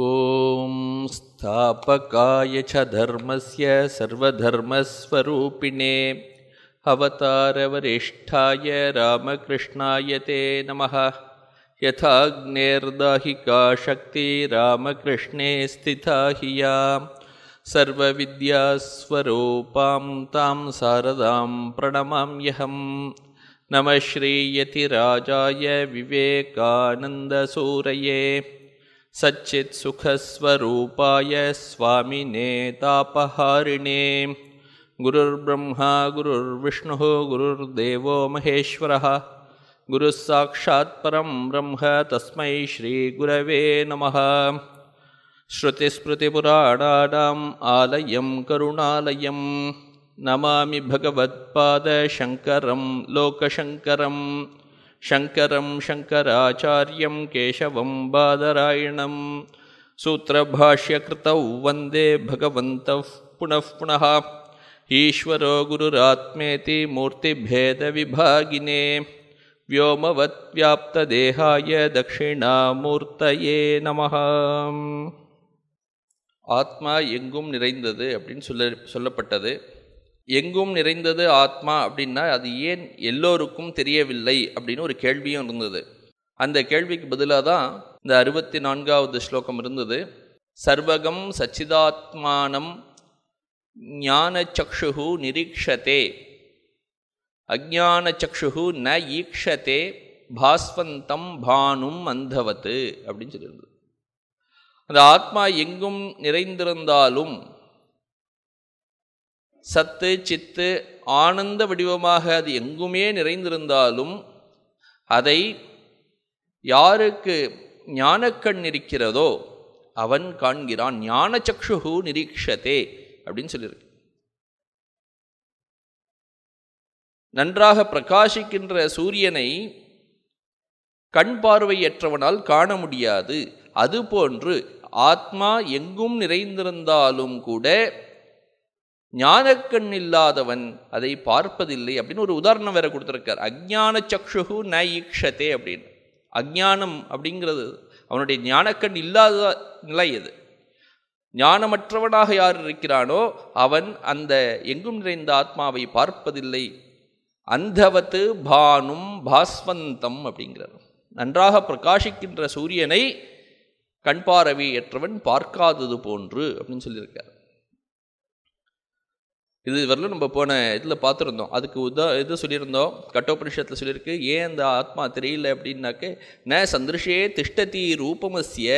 ॐ स्थापकाय च धर्मस्य सर्वधर्मस्वरूपिणे अवतारवरिष्ठाय रामकृष्णाय ते नमः यथाग्नेर्दाहिका शक्ति रामकृष्णे स्थिता हि या सर्वविद्यास्वरूपां तां शारदां प्रणमाम्यहं नमः श्रीयतिराजाय विवेकानन्दसूरये सुखस्वरूपाय सच्चित्सुखस्वरूपाय तापहारिणे गुरुर्ब्रह्मा गुरुर्विष्णुः गुरुर्देवो महेश्वरः गुरुस्साक्षात्परं ब्रह्म तस्मै श्रीगुरवे नमः श्रुतिस्मृतिपुराणानाम् आलयं करुणालयं नमामि भगवत्पादशङ्करं लोकशङ्करम् शङ्करं शङ्कराचार्यं केशवं बादरायणं सूत्रभाष्यकृतौ वन्दे भगवन्तः पुनः पुनः ईश्वरो गुरुरात्मेति मूर्तिभेदविभागिने व्योमवत्व्याप्तदेहाय दक्षिणामूर्तये नमः ஆத்மா எங்கும் நிறைந்தது அப்படின்னு சொல்ல சொல்லப்பட்டது எங்கும் நிறைந்தது ஆத்மா அப்படின்னா அது ஏன் எல்லோருக்கும் தெரியவில்லை அப்படின்னு ஒரு கேள்வியும் இருந்தது அந்த கேள்விக்கு பதிலாக தான் இந்த அறுபத்தி நான்காவது ஸ்லோகம் இருந்தது சர்வகம் சச்சிதாத்மானம் ஞான சக்ஷு நிரீக்ஷதே அஜான சக்ஷு ந ஈக்ஷதே பாஸ்வந்தம் பானும் அந்தவத்து அப்படின்னு சொல்லியிருந்தது அந்த ஆத்மா எங்கும் நிறைந்திருந்தாலும் சத்து சித்து ஆனந்த வடிவமாக அது எங்குமே நிறைந்திருந்தாலும் அதை யாருக்கு ஞானக்கண் இருக்கிறதோ அவன் காண்கிறான் ஞான சக்ஷுகு நிரீக்ஷதே அப்படின்னு சொல்லியிருக்கு நன்றாக பிரகாசிக்கின்ற சூரியனை கண் பார்வையற்றவனால் காண முடியாது அதுபோன்று ஆத்மா எங்கும் நிறைந்திருந்தாலும் கூட ஞானக்கண் இல்லாதவன் அதை பார்ப்பதில்லை அப்படின்னு ஒரு உதாரணம் வேற கொடுத்துருக்கார் அஜ்ஞான சக்ஷுகு ந ஈக்ஷதே அப்படின்னு அஜ்ஞானம் அப்படிங்கிறது அவனுடைய ஞானக்கண் இல்லாத நிலை இது ஞானமற்றவனாக யார் இருக்கிறானோ அவன் அந்த எங்கும் நிறைந்த ஆத்மாவை பார்ப்பதில்லை அந்தவத்து பானும் பாஸ்வந்தம் அப்படிங்கிறார் நன்றாக பிரகாசிக்கின்ற சூரியனை கண்பாரவியற்றவன் பார்க்காதது போன்று அப்படின்னு சொல்லியிருக்கார் இது வரலும் நம்ம போன இதில் பார்த்துருந்தோம் அதுக்கு உதா இது சொல்லியிருந்தோம் கட்டோபனிஷத்தில் சொல்லியிருக்கு ஏன் அந்த ஆத்மா தெரியல அப்படின்னாக்க ந சந்திருஷே திஷ்டதி ரூபமஸ்ய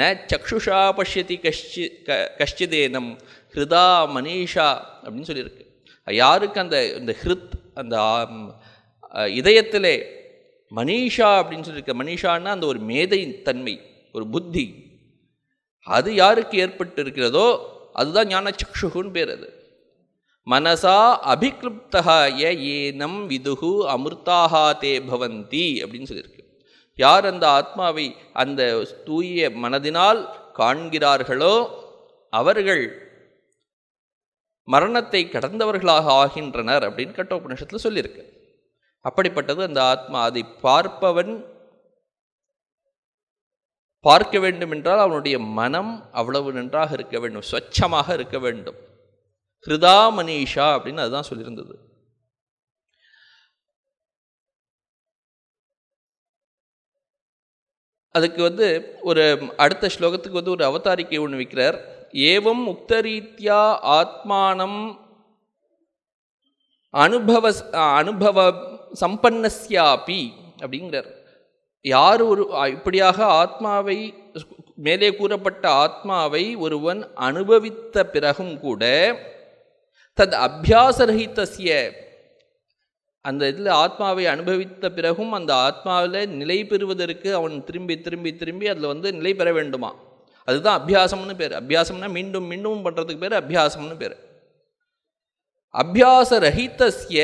ந சக்ஷுஷா பஷ்யதி கஷ்டி க கஷ்டிதேனம் ஹிருதா மனிஷா அப்படின்னு சொல்லியிருக்கு யாருக்கு அந்த இந்த ஹிருத் அந்த இதயத்திலே மனிஷா அப்படின்னு சொல்லியிருக்க மனிஷான்னா அந்த ஒரு மேதை தன்மை ஒரு புத்தி அது யாருக்கு ஏற்பட்டு இருக்கிறதோ அதுதான் ஞான சக்ஷுகுன்னு பேர் அது மனசா அபிகிருப்தா ஏனம் விதுகு அமிர்தாக தே பவந்தி அப்படின்னு சொல்லியிருக்கு யார் அந்த ஆத்மாவை அந்த தூய மனதினால் காண்கிறார்களோ அவர்கள் மரணத்தை கடந்தவர்களாக ஆகின்றனர் அப்படின்னு கட்டோபனிஷத்தில் சொல்லியிருக்கு அப்படிப்பட்டது அந்த ஆத்மா அதை பார்ப்பவன் பார்க்க வேண்டும் என்றால் அவனுடைய மனம் அவ்வளவு நன்றாக இருக்க வேண்டும் ஸ்வச்சமாக இருக்க வேண்டும் ஹிருதா மனிஷா அப்படின்னு அதுதான் சொல்லியிருந்தது அதுக்கு வந்து ஒரு அடுத்த ஸ்லோகத்துக்கு வந்து ஒரு அவதாரிக்கை ஒன்று விற்கிறார் ஏவம் உக்தரீத்தியா ஆத்மானம் அனுபவ அனுபவ சம்பன்னஸ்யாபி அப்படிங்கிறார் யார் ஒரு இப்படியாக ஆத்மாவை மேலே கூறப்பட்ட ஆத்மாவை ஒருவன் அனுபவித்த பிறகும் கூட தத் அபியாசரகித்தசிய அந்த இதில் ஆத்மாவை அனுபவித்த பிறகும் அந்த ஆத்மாவில் நிலை பெறுவதற்கு அவன் திரும்பி திரும்பி திரும்பி அதில் வந்து நிலை பெற வேண்டுமா அதுதான் அபியாசம்னு பேர் அபியாசம்னா மீண்டும் மீண்டும் பண்ணுறதுக்கு பேர் அபியாசம்னு பேர் அபியாச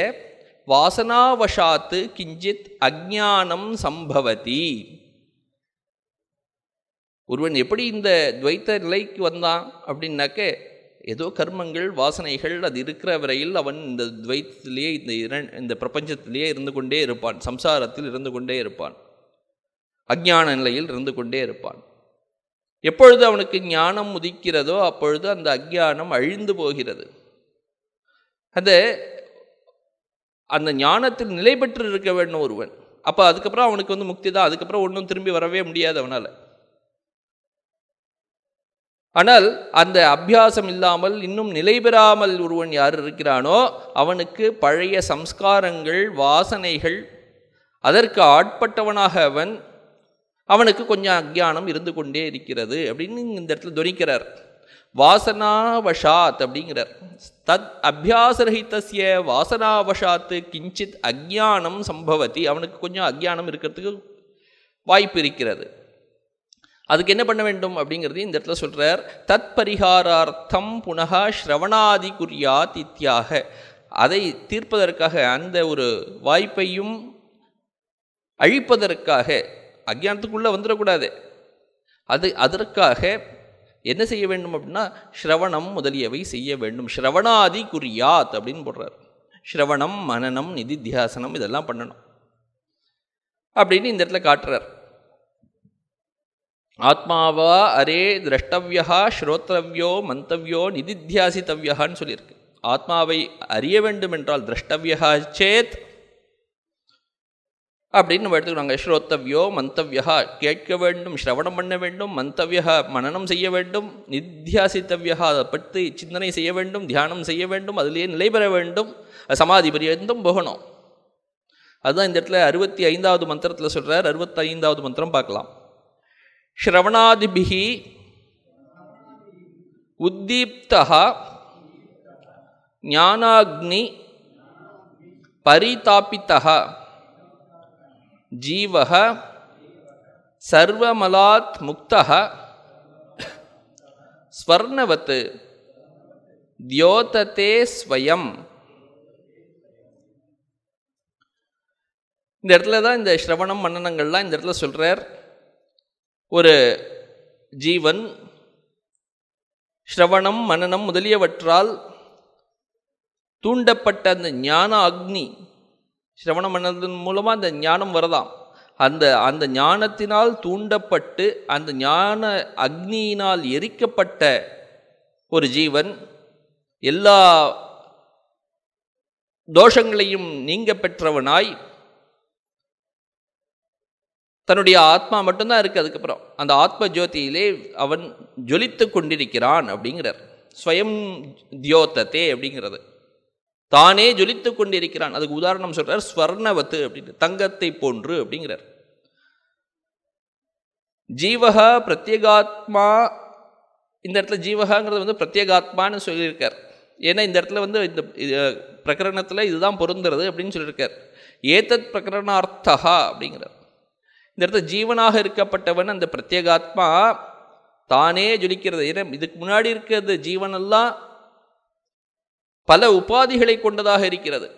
வாசனாவசாத்து கிஞ்சித் அஜானம் சம்பவதி ஒருவன் எப்படி இந்த துவைத்த நிலைக்கு வந்தான் அப்படின்னாக்க ஏதோ கர்மங்கள் வாசனைகள் அது இருக்கிற வரையில் அவன் இந்த துவைத்திலேயே இந்த இரண் இந்த பிரபஞ்சத்திலேயே இருந்து கொண்டே இருப்பான் சம்சாரத்தில் இருந்து கொண்டே இருப்பான் அஜான நிலையில் இருந்து கொண்டே இருப்பான் எப்பொழுது அவனுக்கு ஞானம் உதிக்கிறதோ அப்பொழுது அந்த அஜானம் அழிந்து போகிறது அந்த அந்த ஞானத்தில் நிலை பெற்று இருக்க வேண்டும் ஒருவன் அப்போ அதுக்கப்புறம் அவனுக்கு வந்து முக்தி தான் அதுக்கப்புறம் ஒன்றும் திரும்பி வரவே முடியாது அவனால் ஆனால் அந்த அபியாசம் இல்லாமல் இன்னும் நிலை பெறாமல் ஒருவன் யார் இருக்கிறானோ அவனுக்கு பழைய சம்ஸ்காரங்கள் வாசனைகள் அதற்கு ஆட்பட்டவனாக அவன் அவனுக்கு கொஞ்சம் அக்ஞானம் இருந்து கொண்டே இருக்கிறது அப்படின்னு இந்த இடத்துல துணிக்கிறார் வாசனாவஷாத் அப்படிங்கிறார் தத் அபியாசரகித்தசிய வாசனாவஷாத்து கிஞ்சித் அக்ஞானம் சம்பவத்தி அவனுக்கு கொஞ்சம் அக்ஞானம் இருக்கிறதுக்கு வாய்ப்பு இருக்கிறது அதுக்கு என்ன பண்ண வேண்டும் அப்படிங்கிறது இந்த இடத்துல சொல்கிறார் தத் பரிகாரார்த்தம் புனகா ஸ்ரவணாதி குறியா தித்யாக அதை தீர்ப்பதற்காக அந்த ஒரு வாய்ப்பையும் அழிப்பதற்காக அக்ஞானத்துக்குள்ளே வந்துடக்கூடாது அது அதற்காக என்ன செய்ய வேண்டும் அப்படின்னா ஸ்ரவணம் முதலியவை செய்ய வேண்டும் ஸ்ரவணாதி குறியாத் அப்படின்னு போடுறார் ஸ்ரவணம் மனநம் நிதித்தியாசனம் இதெல்லாம் பண்ணணும் அப்படின்னு இந்த இடத்துல காட்டுறார் ஆத்மாவா அரே திரஷ்டவியா ஸ்ரோத்ரவியோ மந்தவியோ நிதித்தியாசித்தவியான்னு சொல்லியிருக்கு ஆத்மாவை அறிய வேண்டும் என்றால் திரஷ்டவியா சேத் அப்படின்னு நம்ம எடுத்துக்கிறாங்க ஸ்ரோத்தவியோ மந்தவியா கேட்க வேண்டும் ஸ்ரவணம் பண்ண வேண்டும் மந்தவியா மனநம் செய்ய வேண்டும் நித்தியாசித்தவியா அதை பற்றி சிந்தனை செய்ய வேண்டும் தியானம் செய்ய வேண்டும் அதிலேயே நிலை பெற வேண்டும் சமாதி பரியந்தும் போகணும் அதுதான் இந்த இடத்துல அறுபத்தி ஐந்தாவது மந்திரத்தில் சொல்கிறார் அறுபத்தைந்தாவது ஐந்தாவது மந்திரம் பார்க்கலாம் ஸ்ரவணாதிபிகி உத்தீப்தா ஞானாக்னி பரிதாபித்தா ஜீவக சர்வமலாத் முக்தா ஸ்வர்ணவத் தியோதத்தே ஸ்வயம் இந்த இடத்துல தான் இந்த ஸ்ரவணம் மன்னனங்கள்லாம் இந்த இடத்துல சொல்கிறார் ஒரு ஜீவன் ஸ்ரவணம் மனநம் முதலியவற்றால் தூண்டப்பட்ட அந்த ஞான அக்னி ஸ்ரவண மன்னதன் மூலமாக அந்த ஞானம் வரதாம் அந்த அந்த ஞானத்தினால் தூண்டப்பட்டு அந்த ஞான அக்னியினால் எரிக்கப்பட்ட ஒரு ஜீவன் எல்லா தோஷங்களையும் நீங்க பெற்றவனாய் தன்னுடைய ஆத்மா மட்டும்தான் இருக்குது அதுக்கப்புறம் அந்த ஆத்ம ஜோதியிலே அவன் ஜொலித்து கொண்டிருக்கிறான் அப்படிங்கிறார் ஸ்வயம் தியோதத்தே அப்படிங்கிறது தானே ஜொலித்து கொண்டிருக்கிறான் அதுக்கு உதாரணம் சொல்கிறார் ஸ்வர்ணவத்து அப்படின்னு தங்கத்தை போன்று அப்படிங்கிறார் ஜீவகா பிரத்யேகாத்மா இந்த இடத்துல ஜீவகாங்கிறது வந்து பிரத்யேகாத்மான்னு சொல்லியிருக்கார் ஏன்னா இந்த இடத்துல வந்து இந்த பிரகரணத்தில் இதுதான் பொருந்துறது அப்படின்னு சொல்லியிருக்கார் ஏதத் பிரகரணார்த்தகா அப்படிங்கிறார் இந்த இடத்துல ஜீவனாக இருக்கப்பட்டவன் அந்த பிரத்யேகாத்மா தானே ஜொலிக்கிறது இதுக்கு முன்னாடி இருக்கிறது ஜீவனெல்லாம் பல உபாதிகளை கொண்டதாக இருக்கிறது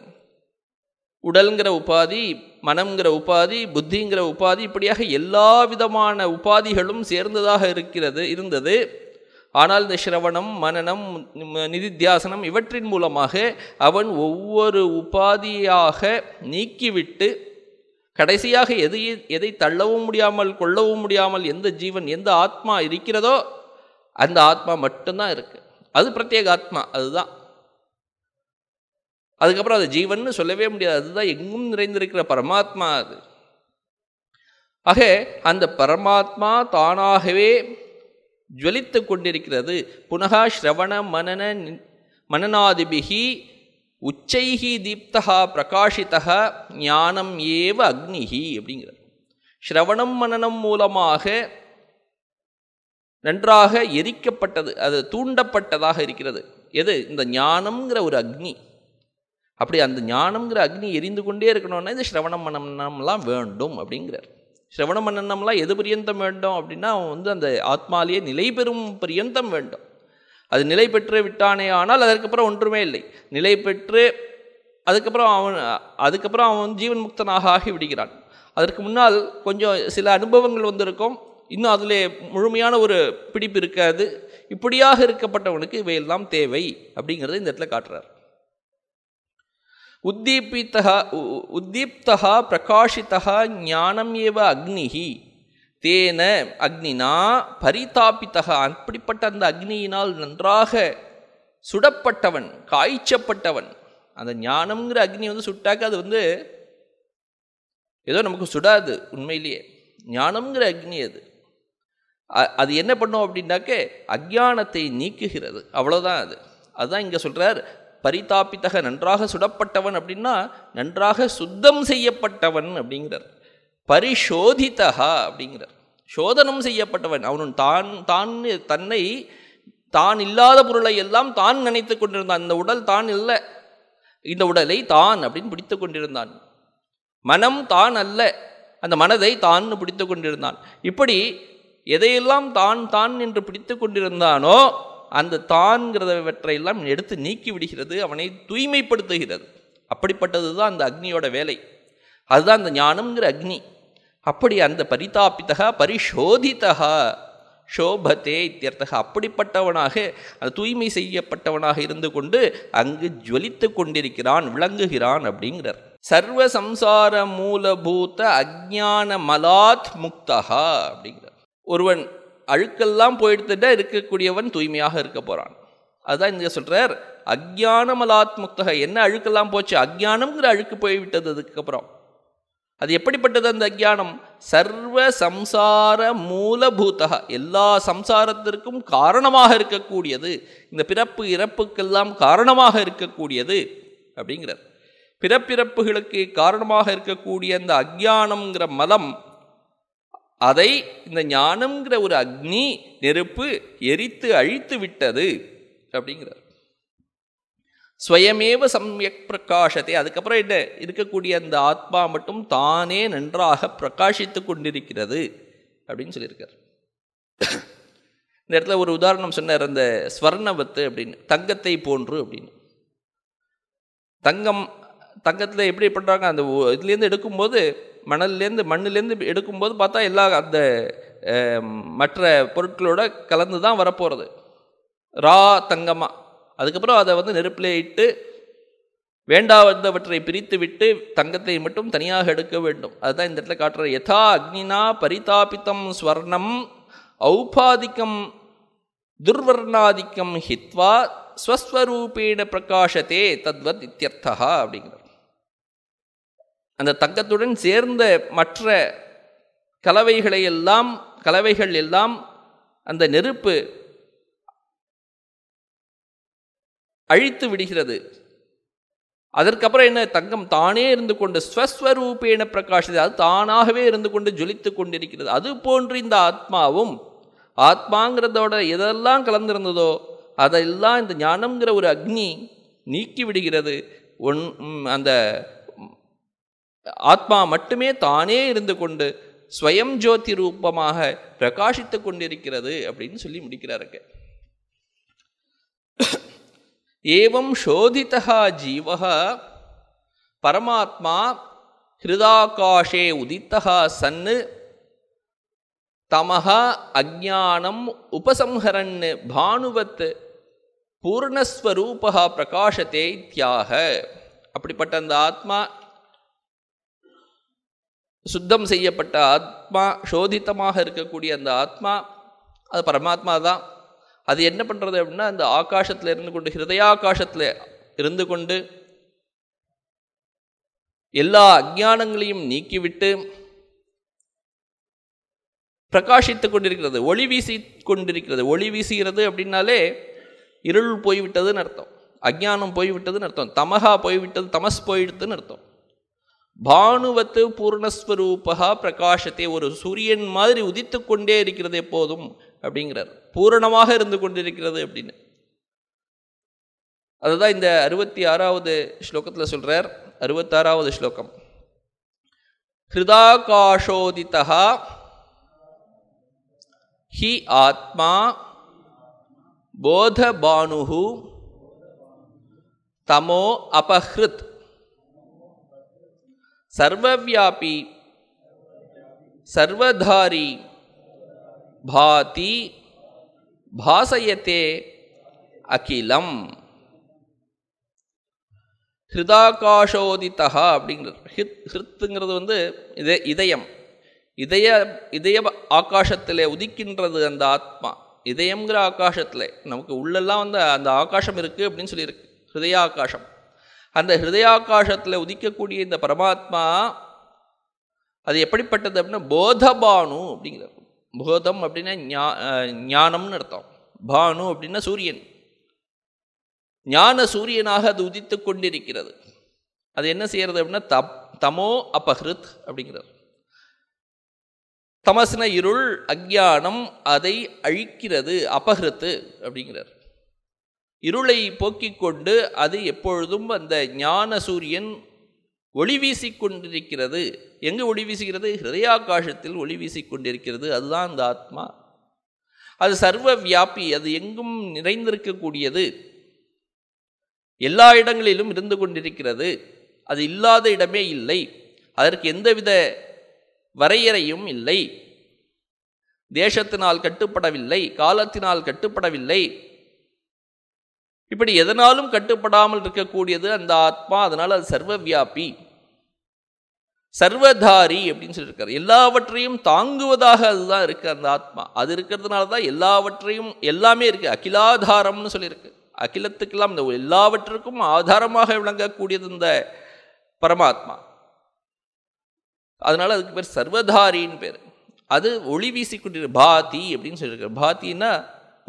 உடல்ங்கிற உபாதி மனம்ங்கிற உபாதி புத்திங்கிற உபாதி இப்படியாக எல்லா விதமான உபாதிகளும் சேர்ந்ததாக இருக்கிறது இருந்தது ஆனால் இந்த சிரவணம் மனநம் நிதித்தியாசனம் இவற்றின் மூலமாக அவன் ஒவ்வொரு உபாதியாக நீக்கிவிட்டு கடைசியாக எது எதை தள்ளவும் முடியாமல் கொள்ளவும் முடியாமல் எந்த ஜீவன் எந்த ஆத்மா இருக்கிறதோ அந்த ஆத்மா மட்டும்தான் இருக்குது அது பிரத்யேக ஆத்மா அதுதான் அதுக்கப்புறம் அது ஜீவன் சொல்லவே முடியாது அதுதான் எங்கும் நிறைந்திருக்கிற பரமாத்மா அது ஆக அந்த பரமாத்மா தானாகவே ஜுவலித்து கொண்டிருக்கிறது புனகா ஸ்ரவண மனன மனநாதிபிகி உச்சைகி தீப்தா பிரகாஷித்தா ஞானம் ஏவ அக்னிகி அப்படிங்கிறார் ஸ்ரவணம் மனநம் மூலமாக நன்றாக எரிக்கப்பட்டது அது தூண்டப்பட்டதாக இருக்கிறது எது இந்த ஞானம்ங்கிற ஒரு அக்னி அப்படி அந்த ஞானம்ங்கிற அக்னி எரிந்து கொண்டே இருக்கணும்னா இந்த ஸ்ரவண மனநம்லாம் வேண்டும் அப்படிங்கிறார் ஸ்ரவண மன்னனம்லாம் எது பரியந்தம் வேண்டும் அப்படின்னா அவன் வந்து அந்த ஆத்மாலேயே நிலை பெறும் பரியந்தம் வேண்டும் அது நிலை பெற்று விட்டானே ஆனால் அதற்கப்புறம் ஒன்றுமே இல்லை நிலை பெற்று அதுக்கப்புறம் அவன் அதுக்கப்புறம் அவன் ஜீவன் முக்தனாக ஆகி விடுகிறான் அதற்கு முன்னால் கொஞ்சம் சில அனுபவங்கள் வந்திருக்கும் இன்னும் அதில் முழுமையான ஒரு பிடிப்பு இருக்காது இப்படியாக இருக்கப்பட்டவனுக்கு இவையெல்லாம் தேவை அப்படிங்கிறத இந்த இடத்துல காட்டுறார் உத்தீபித்தகா உத்தீப்தகா பிரகாஷித்தகா ஞானம் ஏவ அக்னிகி தேன அக்னினா பரிதாபித்தக அப்படிப்பட்ட அந்த அக்னியினால் நன்றாக சுடப்பட்டவன் காய்ச்சப்பட்டவன் அந்த ஞானம்ங்கிற அக்னி வந்து சுட்டாக்க அது வந்து ஏதோ நமக்கு சுடாது உண்மையிலேயே ஞானம்ங்கிற அக்னி அது அது என்ன பண்ணும் அப்படின்னாக்க அக்ஞானத்தை நீக்குகிறது அவ்வளோதான் அது அதுதான் இங்கே சொல்கிறார் பரிதாபித்தக நன்றாக சுடப்பட்டவன் அப்படின்னா நன்றாக சுத்தம் செய்யப்பட்டவன் அப்படிங்கிறார் பரிசோதித்தா அப்படிங்கிறார் சோதனம் செய்யப்பட்டவன் அவனும் தான் தான் தன்னை தான் இல்லாத பொருளை எல்லாம் தான் நினைத்து கொண்டிருந்தான் இந்த உடல் தான் இல்லை இந்த உடலை தான் அப்படின்னு பிடித்து கொண்டிருந்தான் மனம் தான் அல்ல அந்த மனதை தான் பிடித்து கொண்டிருந்தான் இப்படி எதையெல்லாம் தான் தான் என்று பிடித்து கொண்டிருந்தானோ அந்த தான்கிறதவற்றையெல்லாம் எடுத்து நீக்கி விடுகிறது அவனை தூய்மைப்படுத்துகிறது அப்படிப்பட்டது தான் அந்த அக்னியோட வேலை அதுதான் அந்த ஞானம்ங்கிற அக்னி அப்படி அந்த பரிதாபித்தக பரிசோதித்தகா சோபத்தே இத்தியர்த்தக அப்படிப்பட்டவனாக அந்த தூய்மை செய்யப்பட்டவனாக இருந்து கொண்டு அங்கு ஜுவலித்து கொண்டிருக்கிறான் விளங்குகிறான் அப்படிங்கிறார் சர்வ சம்சார மூலபூத்த அஜான மலாத் முக்தகா அப்படிங்கிறார் ஒருவன் அழுக்கெல்லாம் போயிடுத்துட்டா இருக்கக்கூடியவன் தூய்மையாக இருக்க போகிறான் அதுதான் இங்கே சொல்கிறார் அஜான மலாத் முக்தக என்ன அழுக்கெல்லாம் போச்சு அஜானம்ங்கிற அழுக்கு போய்விட்டது அதுக்கப்புறம் அது எப்படிப்பட்டது அந்த அஜானம் சர்வ சம்சார மூலபூதா எல்லா சம்சாரத்திற்கும் காரணமாக இருக்கக்கூடியது இந்த பிறப்பு இறப்புக்கெல்லாம் காரணமாக இருக்கக்கூடியது அப்படிங்கிறார் பிறப்பிறப்புகளுக்கு காரணமாக இருக்கக்கூடிய அந்த அஜானம்ங்கிற மலம் அதை இந்த ஞானம்ங்கிற ஒரு அக்னி நெருப்பு எரித்து அழித்து விட்டது அப்படிங்கிறார் ஸ்வயமேவ சம்யக் பிரகாஷத்தை அதுக்கப்புறம் என்ன இருக்கக்கூடிய அந்த ஆத்மா மட்டும் தானே நன்றாக பிரகாஷித்து கொண்டிருக்கிறது அப்படின்னு சொல்லியிருக்கார் இந்த இடத்துல ஒரு உதாரணம் சொன்னார் அந்த ஸ்வர்ணவத்து அப்படின்னு தங்கத்தை போன்று அப்படின்னு தங்கம் தங்கத்தில் எப்படி பண்ணுறாங்க அந்த இதுலேருந்து எடுக்கும்போது மணல்லேருந்து மண்ணுலேருந்து எடுக்கும்போது பார்த்தா எல்லா அந்த மற்ற பொருட்களோட கலந்து தான் வரப்போகிறது ரா தங்கமாக அதுக்கப்புறம் அதை வந்து நெருப்பில் இட்டு வேண்டாவந்தவற்றை பிரித்து விட்டு தங்கத்தை மட்டும் தனியாக எடுக்க வேண்டும் அதுதான் இந்த இடத்துல காட்டுற யதா அக்னினா பரிதாபித்தம் ஸ்வர்ணம் ஔபாதிக்கம் துர்வர்ணாதிக்கம் ஹித்வா ஸ்வஸ்வரூபேண பிரகாஷத்தே தத்வத் இத்தியர்த்தா அப்படிங்கிறார் அந்த தங்கத்துடன் சேர்ந்த மற்ற கலவைகளை எல்லாம் கலவைகள் எல்லாம் அந்த நெருப்பு அழித்து விடுகிறது அதற்கப்புறம் என்ன தங்கம் தானே இருந்து கொண்டு ஸ்வஸ்வரூபேன பிரகாஷது அது தானாகவே இருந்து கொண்டு ஜொலித்து கொண்டிருக்கிறது அது போன்று இந்த ஆத்மாவும் ஆத்மாங்கிறதோட எதெல்லாம் கலந்திருந்ததோ அதெல்லாம் இந்த ஞானம்ங்கிற ஒரு அக்னி நீக்கி விடுகிறது ஒன் அந்த ஆத்மா மட்டுமே தானே இருந்து கொண்டு ஸ்வயம் ஜோதி ரூபமாக பிரகாசித்து கொண்டிருக்கிறது அப்படின்னு சொல்லி முடிக்கிறாருக்கு ஏவம் சோதிதா ஜீவ பரமாத்மா ஹிருதாகாஷே உதித்தா சன்னு தமஹா அஜானம் உபசம்ஹரன் பானுவத் பூர்ணஸ்வரூபா பிரகாஷத்தே தியாக அப்படிப்பட்ட அந்த ஆத்மா சுத்தம் செய்யப்பட்ட ஆத்மா சோதித்தமாக இருக்கக்கூடிய அந்த ஆத்மா அது பரமாத்மா தான் அது என்ன பண்ணுறது அப்படின்னா அந்த ஆகாசத்தில் இருந்து கொண்டு ஹிருதயாகாசத்தில் இருந்து கொண்டு எல்லா அஜானங்களையும் நீக்கிவிட்டு பிரகாசித்து கொண்டிருக்கிறது ஒளி வீசி கொண்டிருக்கிறது ஒளி வீசுகிறது அப்படின்னாலே இருள் போய்விட்டதுன்னு அர்த்தம் அஜ்ஞானம் போய்விட்டதுன்னு அர்த்தம் தமகா போய்விட்டது தமஸ் போயிடுதுன்னு அர்த்தம் பானுவத்து பூர்ணஸ்வரூபகா பிரகாஷத்தை ஒரு சூரியன் மாதிரி உதித்து கொண்டே இருக்கிறது எப்போதும் அப்படிங்கிறார் பூரணமாக இருந்து கொண்டிருக்கிறது அப்படின்னு அதுதான் இந்த அறுபத்தி ஆறாவது ஸ்லோகத்தில் சொல்கிறார் அறுபத்தாறாவது ஸ்லோகம் ஹிருதாகாஷோதிதா ஹி ஆத்மா போதபானு தமோ அபஹ்ருத் சர்வவியாபி சர்வதாரி பாதி பாசயத்தே அகிலம் ஹிருதாகாஷோதிதா அப்படிங்கிறது ஹித் ஹிருத்துங்கிறது வந்து இதே இதயம் இதய இதய ஆகாசத்தில் உதிக்கின்றது அந்த ஆத்மா இதயங்கிற ஆகாசத்தில் நமக்கு உள்ளெல்லாம் வந்து அந்த ஆகாசம் இருக்குது அப்படின்னு சொல்லியிருக்கு ஹிருதய அந்த ஹிருதயாகாசத்தில் உதிக்கக்கூடிய இந்த பரமாத்மா அது எப்படிப்பட்டது அப்படின்னா போதபானு அப்படிங்கிறார் போதம் அப்படின்னா ஞா ஞானம்னு அர்த்தம் பானு அப்படின்னா சூரியன் ஞான சூரியனாக அது உதித்து கொண்டிருக்கிறது அது என்ன செய்கிறது அப்படின்னா தப் தமோ அபஹ்ருத் அப்படிங்கிறார் தமசின இருள் அக்ஞானம் அதை அழிக்கிறது அபஹிருத்து அப்படிங்கிறார் இருளை போக்கிக் கொண்டு அது எப்பொழுதும் அந்த ஞான சூரியன் ஒளி வீசிக்கொண்டிருக்கிறது எங்கு ஒளி வீசுகிறது ஹிருதயாகாசத்தில் ஒளி வீசிக்கொண்டிருக்கிறது அதுதான் அந்த ஆத்மா அது சர்வ வியாபி அது எங்கும் நிறைந்திருக்கக்கூடியது எல்லா இடங்களிலும் இருந்து கொண்டிருக்கிறது அது இல்லாத இடமே இல்லை அதற்கு எந்தவித வரையறையும் இல்லை தேசத்தினால் கட்டுப்படவில்லை காலத்தினால் கட்டுப்படவில்லை இப்படி எதனாலும் கட்டுப்படாமல் இருக்கக்கூடியது அந்த ஆத்மா அதனால் அது சர்வ வியாபி சர்வதாரி அப்படின்னு சொல்லியிருக்காரு எல்லாவற்றையும் தாங்குவதாக அதுதான் இருக்குது அந்த ஆத்மா அது இருக்கிறதுனால தான் எல்லாவற்றையும் எல்லாமே இருக்குது அகிலாதாரம்னு சொல்லியிருக்கு அகிலத்துக்கெல்லாம் இந்த எல்லாவற்றுக்கும் ஆதாரமாக விளங்கக்கூடியது இந்த பரமாத்மா அதனால் அதுக்கு பேர் சர்வதாரின்னு பேர் அது ஒளி வீசிக்கொண்டிரு பாதி அப்படின்னு சொல்லியிருக்காரு பாத்தின்னா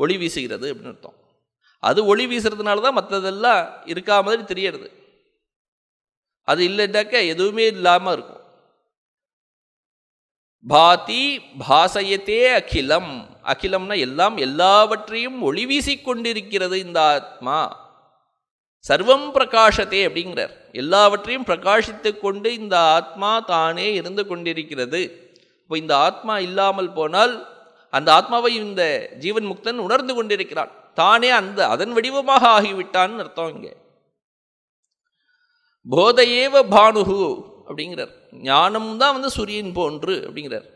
ஒளி வீசுகிறது அப்படின்னு அர்த்தம் அது ஒளி வீசுறதுனால தான் மற்றதெல்லாம் இருக்கா மாதிரி தெரியறது அது இல்லைன்னாக்க எதுவுமே இல்லாமல் இருக்கும் பாதி பாசையத்தே அகிலம் அகிலம்னா எல்லாம் எல்லாவற்றையும் ஒளி வீசிக்கொண்டிருக்கிறது இந்த ஆத்மா சர்வம் பிரகாஷத்தே அப்படிங்கிறார் எல்லாவற்றையும் பிரகாஷித்து கொண்டு இந்த ஆத்மா தானே இருந்து கொண்டிருக்கிறது இப்போ இந்த ஆத்மா இல்லாமல் போனால் அந்த ஆத்மாவை இந்த ஜீவன் முக்தன் உணர்ந்து கொண்டிருக்கிறான் தானே அந்த அதன் வடிவமாக ஆகிவிட்டான்னு அர்த்தம் இங்கே போதையேவ பானுகு அப்படிங்கிறார் ஞானம்தான் தான் வந்து சூரியன் போன்று அப்படிங்கிறார்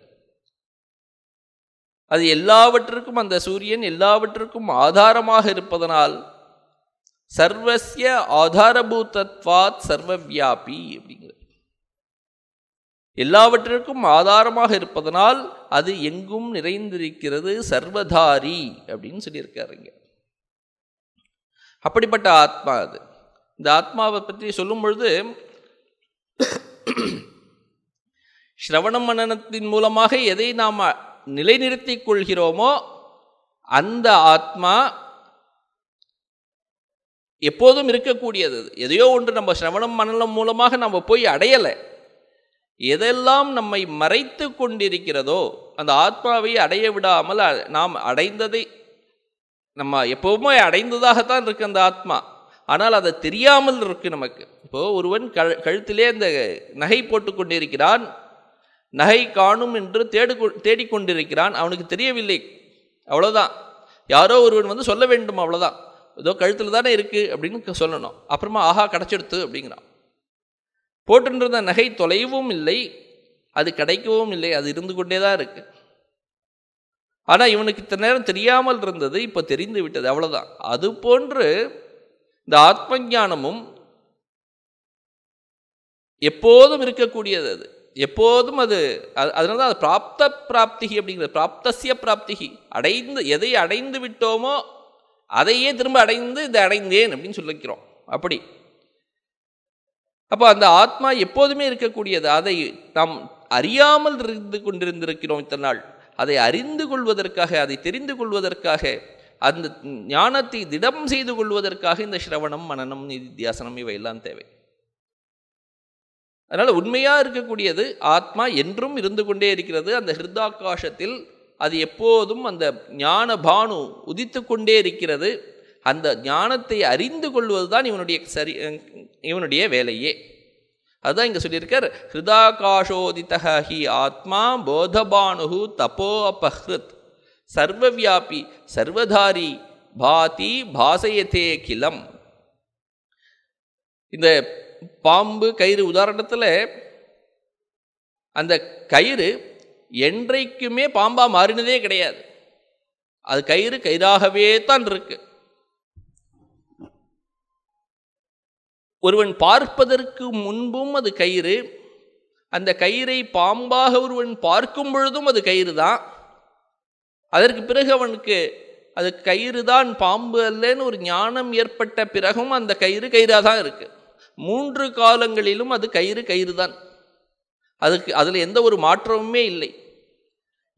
அது எல்லாவற்றிற்கும் அந்த சூரியன் எல்லாவற்றிற்கும் ஆதாரமாக இருப்பதனால் சர்வசிய ஆதாரபூத்தத்வாத் சர்வவியாபி அப்படிங்கிறார் எல்லாவற்றிற்கும் ஆதாரமாக இருப்பதனால் அது எங்கும் நிறைந்திருக்கிறது சர்வதாரி அப்படின்னு சொல்லியிருக்காருங்க அப்படிப்பட்ட ஆத்மா அது இந்த ஆத்மாவை பற்றி சொல்லும் பொழுது ஸ்ரவண மன்னனத்தின் மூலமாக எதை நாம் நிலைநிறுத்தி கொள்கிறோமோ அந்த ஆத்மா எப்போதும் இருக்கக்கூடியது எதையோ ஒன்று நம்ம சிரவணம் மனநலம் மூலமாக நம்ம போய் அடையலை எதெல்லாம் நம்மை மறைத்து கொண்டிருக்கிறதோ அந்த ஆத்மாவை அடைய விடாமல் நாம் அடைந்ததை நம்ம எப்போவுமே அடைந்ததாகத்தான் இருக்குது அந்த ஆத்மா ஆனால் அதை தெரியாமல் இருக்குது நமக்கு இப்போது ஒருவன் க கழுத்திலே இந்த நகை போட்டு கொண்டிருக்கிறான் நகை காணும் என்று தேடு தேடிக்கொண்டிருக்கிறான் அவனுக்கு தெரியவில்லை அவ்வளோதான் யாரோ ஒருவன் வந்து சொல்ல வேண்டும் அவ்வளோதான் ஏதோ கழுத்தில் தானே இருக்குது அப்படின்னு சொல்லணும் அப்புறமா ஆஹா கிடச்சிடுத்து அப்படிங்கிறான் போட்டுருந்த நகை தொலைவும் இல்லை அது கிடைக்கவும் இல்லை அது இருந்து கொண்டே தான் இருக்குது ஆனால் இவனுக்கு இத்தனை நேரம் தெரியாமல் இருந்தது இப்போ தெரிந்து விட்டது அவ்வளோதான் அது போன்று இந்த ஆத்ம ஞானமும் எப்போதும் இருக்கக்கூடியது அது எப்போதும் அது அதனால தான் அது பிராப்த பிராப்திகி அப்படிங்கிறது பிராப்தசிய பிராப்திகி அடைந்து எதை அடைந்து விட்டோமோ அதையே திரும்ப அடைந்து இதை அடைந்தேன் அப்படின்னு சொல்லிக்கிறோம் அப்படி அப்போ அந்த ஆத்மா எப்போதுமே இருக்கக்கூடியது அதை நாம் அறியாமல் இருந்து கொண்டிருந்திருக்கிறோம் இத்தனை நாள் அதை அறிந்து கொள்வதற்காக அதை தெரிந்து கொள்வதற்காக அந்த ஞானத்தை திடம் செய்து கொள்வதற்காக இந்த ஸ்ரவணம் மனநம் நிதித்தியாசனம் இவையெல்லாம் தேவை அதனால் உண்மையாக இருக்கக்கூடியது ஆத்மா என்றும் இருந்து கொண்டே இருக்கிறது அந்த ஹிருதாக்காசத்தில் அது எப்போதும் அந்த ஞான பானு உதித்து கொண்டே இருக்கிறது அந்த ஞானத்தை அறிந்து கொள்வது தான் இவனுடைய சரி இவனுடைய வேலையே அதுதான் இங்கே சொல்லியிருக்கார் ஹிருதாகாஷோதிதஹி ஆத்மா போதபானு தப்போ அபஹ்ருத் சர்வவியாபி சர்வதாரி பாதி பாசையத்தே கிலம் இந்த பாம்பு கயிறு உதாரணத்தில் அந்த கயிறு என்றைக்குமே பாம்பாக மாறினதே கிடையாது அது கயிறு கயிறாகவே தான் இருக்குது ஒருவன் பார்ப்பதற்கு முன்பும் அது கயிறு அந்த கயிறை பாம்பாக ஒருவன் பார்க்கும் பொழுதும் அது கயிறு தான் அதற்கு பிறகு அவனுக்கு அது கயிறு தான் பாம்பு அல்லன்னு ஒரு ஞானம் ஏற்பட்ட பிறகும் அந்த கயிறு கயிறாக தான் இருக்குது மூன்று காலங்களிலும் அது கயிறு கயிறு தான் அதுக்கு அதில் எந்த ஒரு மாற்றமுமே இல்லை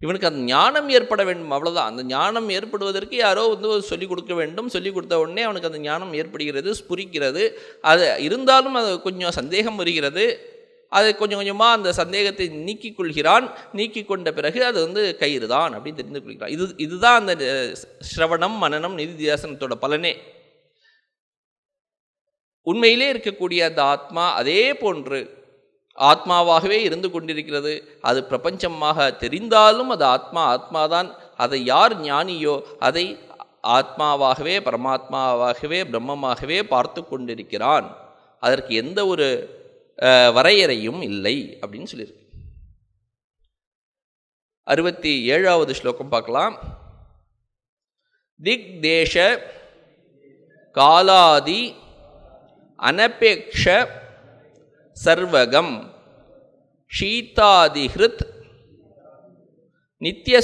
இவனுக்கு அந்த ஞானம் ஏற்பட வேண்டும் அவ்வளோதான் அந்த ஞானம் ஏற்படுவதற்கு யாரோ வந்து சொல்லிக் கொடுக்க வேண்டும் சொல்லிக் கொடுத்த உடனே அவனுக்கு அந்த ஞானம் ஏற்படுகிறது ஸ்புரிக்கிறது அது இருந்தாலும் அது கொஞ்சம் சந்தேகம் வருகிறது அது கொஞ்சம் கொஞ்சமாக அந்த சந்தேகத்தை நீக்கிக் கொள்கிறான் நீக்கி கொண்ட பிறகு அது வந்து கயிறு தான் அப்படின்னு தெரிந்து கொள்கிறான் இது இதுதான் அந்த ஸ்ரவணம் மனநம் நிதித்தியாசனத்தோட பலனே உண்மையிலே இருக்கக்கூடிய அந்த ஆத்மா அதே போன்று ஆத்மாவாகவே இருந்து கொண்டிருக்கிறது அது பிரபஞ்சமாக தெரிந்தாலும் அது ஆத்மா ஆத்மாதான் அதை யார் ஞானியோ அதை ஆத்மாவாகவே பரமாத்மாவாகவே பிரம்மமாகவே பார்த்து கொண்டிருக்கிறான் அதற்கு எந்த ஒரு வரையறையும் இல்லை அப்படின்னு சொல்லியிருக்கு அறுபத்தி ஏழாவது ஸ்லோகம் பார்க்கலாம் திக் தேச காலாதி அனபேக்ஷ சர்வகம் ஷீதாதிஹிருத்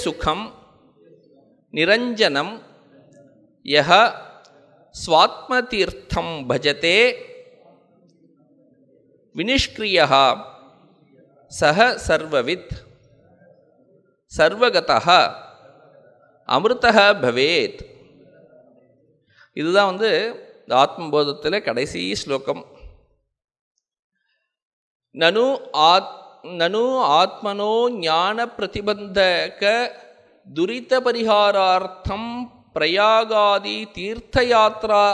சுகம் நிரஞ்சனம் யக ஸ்வாத்மதீர்த்தம் பஜதே வினிஷ்கிரியா சக சர்வவித் சர்வகதா அமிர்தக பவேத் இதுதான் வந்து ஆத்மபோதத்தில் கடைசி ஸ்லோகம் நனு ஆத் நனு ஆத்மனோ ஞான பிரதிபந்தக துரித பரிகாரார்த்தம் பிரயாகாதி தீர்த்த யாத்திரா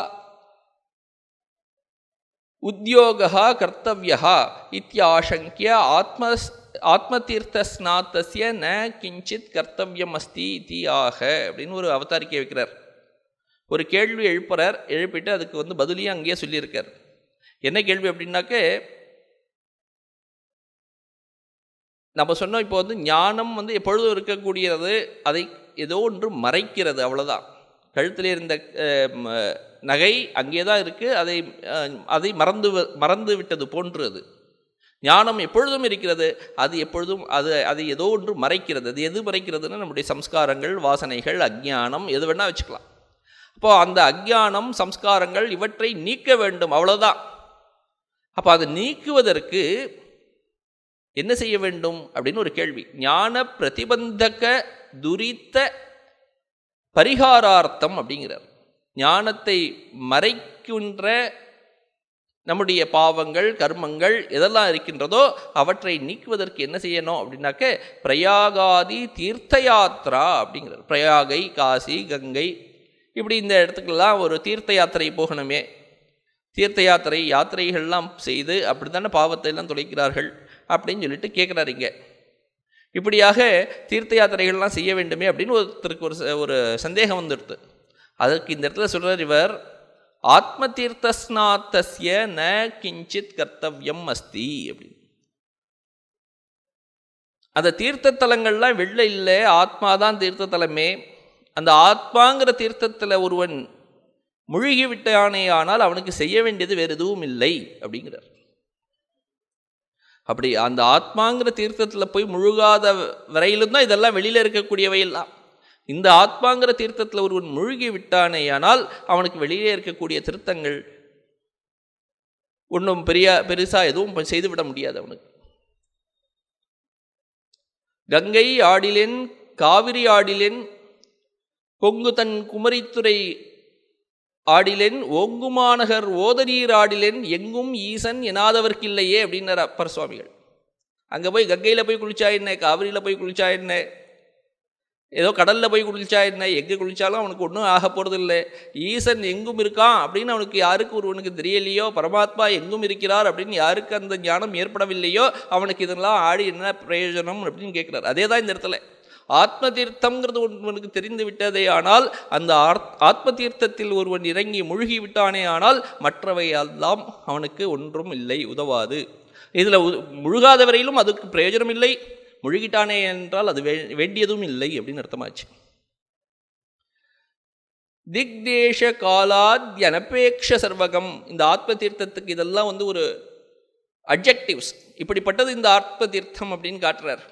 உத்தியோகா கர்த்தவியா இத்தியாசங்கிய ஆத்ம ஆத்மதீர்த்தஸ்நாத்தசிய ந கிஞ்சித் கர்த்தவியம் அஸ்தி இத்தி ஆக அப்படின்னு ஒரு அவதாரிக்கை வைக்கிறார் ஒரு கேள்வி எழுப்புறார் எழுப்பிட்டு அதுக்கு வந்து பதிலையும் அங்கேயே சொல்லியிருக்கார் என்ன கேள்வி அப்படின்னாக்க நம்ம சொன்னோம் இப்போ வந்து ஞானம் வந்து எப்பொழுதும் இருக்கக்கூடியது அதை ஏதோ ஒன்று மறைக்கிறது அவ்வளோதான் கழுத்தில் இருந்த நகை அங்கே தான் இருக்குது அதை அதை மறந்து மறந்து விட்டது போன்றது ஞானம் எப்பொழுதும் இருக்கிறது அது எப்பொழுதும் அது அது ஏதோ ஒன்று மறைக்கிறது அது எது மறைக்கிறதுன்னு நம்முடைய சம்ஸ்காரங்கள் வாசனைகள் அஜ்ஞானம் எது வேணால் வச்சுக்கலாம் அப்போது அந்த அஜ்ஞானம் சம்ஸ்காரங்கள் இவற்றை நீக்க வேண்டும் அவ்வளோதான் அப்போ அதை நீக்குவதற்கு என்ன செய்ய வேண்டும் அப்படின்னு ஒரு கேள்வி ஞான பிரதிபந்தக துரித்த பரிகாரார்த்தம் அப்படிங்கிறார் ஞானத்தை மறைக்கின்ற நம்முடைய பாவங்கள் கர்மங்கள் எதெல்லாம் இருக்கின்றதோ அவற்றை நீக்குவதற்கு என்ன செய்யணும் அப்படின்னாக்க பிரயாகாதி தீர்த்த யாத்ரா அப்படிங்கிறார் பிரயாகை காசி கங்கை இப்படி இந்த இடத்துக்கெல்லாம் ஒரு தீர்த்த யாத்திரை போகணுமே தீர்த்த யாத்திரை யாத்திரைகள்லாம் செய்து அப்படி தானே பாவத்தை எல்லாம் தொலைக்கிறார்கள் அப்படின்னு சொல்லிட்டு கேட்குறாரு இங்கே இப்படியாக தீர்த்த யாத்திரைகள்லாம் செய்ய வேண்டுமே அப்படின்னு ஒருத்தருக்கு ஒரு ஒரு சந்தேகம் வந்துடுது அதற்கு இந்த இடத்துல சொல்கிறார் இவர் ஆத்ம தீர்த்தஸ்நாத்தஸ்ய ந கிஞ்சித் கர்த்தவியம் அஸ்தி அப்படின்னு அந்த தீர்த்தத்தலங்கள்லாம் வெளில இல்லை ஆத்மா தான் தீர்த்தத்தலமே அந்த ஆத்மாங்கிற தீர்த்தத்தில் ஒருவன் மூழ்கி விட்டானே ஆனால் அவனுக்கு செய்ய வேண்டியது வேறு எதுவும் இல்லை அப்படிங்கிறார் அப்படி அந்த ஆத்மாங்கிற தீர்த்தத்தில் போய் முழுகாத வரையிலும் தான் இதெல்லாம் வெளியில் இருக்கக்கூடியவையெல்லாம் இந்த ஆத்மாங்கிற தீர்த்தத்தில் ஒருவன் முழுகி விட்டானேயானால் அவனுக்கு வெளியிலே இருக்கக்கூடிய திருத்தங்கள் ஒன்றும் பெரிய பெருசாக எதுவும் செய்துவிட முடியாது அவனுக்கு கங்கை ஆடிலின் காவிரி ஆடிலின் கொங்கு தன் குமரித்துறை ஆடிலென் ஓங்குமாநகர் ஓதரீர் ஆடிலென் எங்கும் ஈசன் எனாதவர்க்கில்லையே அப்படின்னார் அப்பர் சுவாமிகள் அங்கே போய் கங்கையில் போய் குளிச்சா என்ன காவிரியில் போய் குளிச்சா என்ன ஏதோ கடலில் போய் குளிச்சா என்ன எங்கே குளித்தாலும் அவனுக்கு ஒன்றும் ஆக போகிறதில்லை ஈசன் எங்கும் இருக்கான் அப்படின்னு அவனுக்கு யாருக்கு ஒருவனுக்கு தெரியலையோ பரமாத்மா எங்கும் இருக்கிறார் அப்படின்னு யாருக்கு அந்த ஞானம் ஏற்படவில்லையோ அவனுக்கு இதெல்லாம் ஆடி என்ன பிரயோஜனம் அப்படின்னு கேட்குறாரு அதே தான் இந்த இடத்துல ஆத்ம தீர்த்தம்ங்கிறது ஒருவனுக்கு தெரிந்து விட்டதே ஆனால் அந்த ஆத்ம தீர்த்தத்தில் ஒருவன் இறங்கி மூழ்கி விட்டானே ஆனால் மற்றவை எல்லாம் அவனுக்கு ஒன்றும் இல்லை உதவாது இதில் முழுகாத வரையிலும் அதுக்கு பிரயோஜனம் இல்லை முழுகிட்டானே என்றால் அது வேண்டியதும் இல்லை அப்படின்னு அர்த்தமாச்சு திக்தேச காலாத்யனபேக்ஷ சர்வகம் இந்த ஆத்ம தீர்த்தத்துக்கு இதெல்லாம் வந்து ஒரு அப்ஜெக்டிவ்ஸ் இப்படிப்பட்டது இந்த ஆத்ம தீர்த்தம் அப்படின்னு காட்டுறார்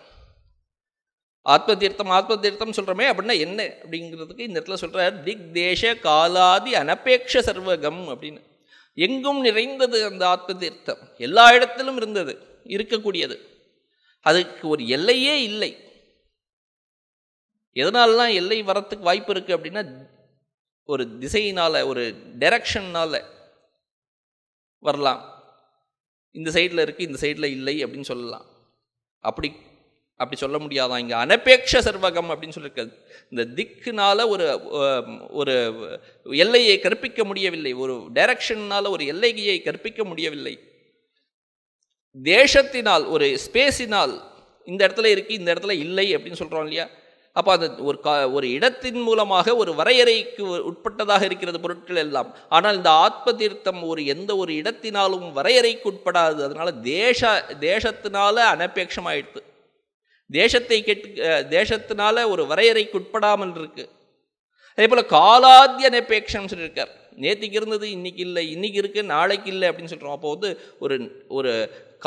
ஆத்ம தீர்த்தம் ஆத்ம தீர்த்தம் சொல்கிறோமே அப்படின்னா என்ன அப்படிங்கிறதுக்கு இந்த இடத்துல சொல்கிறார் திக் தேச காலாதி அனபேக்ஷ சர்வகம் அப்படின்னு எங்கும் நிறைந்தது அந்த ஆத்ம தீர்த்தம் எல்லா இடத்திலும் இருந்தது இருக்கக்கூடியது அதுக்கு ஒரு எல்லையே இல்லை எதனாலலாம் எல்லை வரத்துக்கு வாய்ப்பு இருக்குது அப்படின்னா ஒரு திசையினால் ஒரு டைரக்ஷன்னால் வரலாம் இந்த சைடில் இருக்குது இந்த சைடில் இல்லை அப்படின்னு சொல்லலாம் அப்படி அப்படி சொல்ல முடியாதான் இங்கே அனபேக்ஷ சர்வகம் அப்படின்னு சொல்லியிருக்காது இந்த திக்குனால ஒரு ஒரு எல்லையை கற்பிக்க முடியவில்லை ஒரு டைரக்ஷன்னால் ஒரு எல்லையை கற்பிக்க முடியவில்லை தேசத்தினால் ஒரு ஸ்பேஸினால் இந்த இடத்துல இருக்குது இந்த இடத்துல இல்லை அப்படின்னு சொல்கிறோம் இல்லையா அப்போ அந்த ஒரு கா ஒரு இடத்தின் மூலமாக ஒரு வரையறைக்கு உட்பட்டதாக இருக்கிறது பொருட்கள் எல்லாம் ஆனால் இந்த ஆத்ம தீர்த்தம் ஒரு எந்த ஒரு இடத்தினாலும் வரையறைக்கு உட்படாது அதனால் தேச தேசத்தினால அனபேட்சமாயிடுது தேசத்தை கெட்டு தேசத்தினால ஒரு வரையறைக்கு உட்படாமல் இருக்கு அதே போல் காலாத்திய நெப்பேக்ஷம் சொல்லியிருக்கார் நேற்றுக்கு இருந்தது இன்னைக்கு இல்லை இன்றைக்கி இருக்குது நாளைக்கு இல்லை அப்படின்னு சொல்கிறோம் அப்போ வந்து ஒரு ஒரு